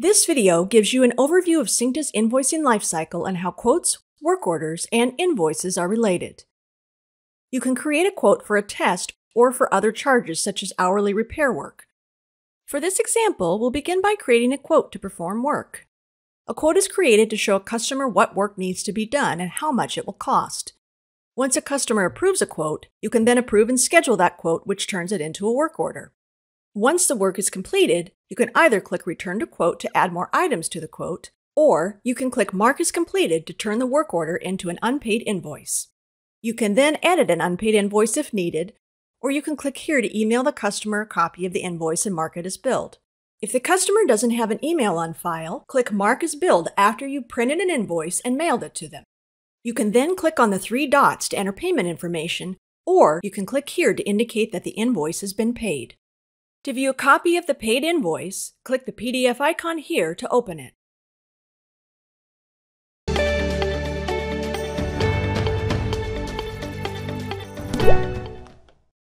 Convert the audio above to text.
This video gives you an overview of Syncta's invoicing lifecycle and how quotes, work orders, and invoices are related. You can create a quote for a test or for other charges such as hourly repair work. For this example, we'll begin by creating a quote to perform work. A quote is created to show a customer what work needs to be done and how much it will cost. Once a customer approves a quote, you can then approve and schedule that quote, which turns it into a work order. Once the work is completed, you can either click Return to Quote to add more items to the quote, or you can click Mark as Completed to turn the work order into an unpaid invoice. You can then edit an unpaid invoice if needed, or you can click here to email the customer a copy of the invoice and mark it as billed. If the customer doesn't have an email on file, click Mark as Billed after you printed an invoice and mailed it to them. You can then click on the three dots to enter payment information, or you can click here to indicate that the invoice has been paid. To view a copy of the paid invoice, click the PDF icon here to open it.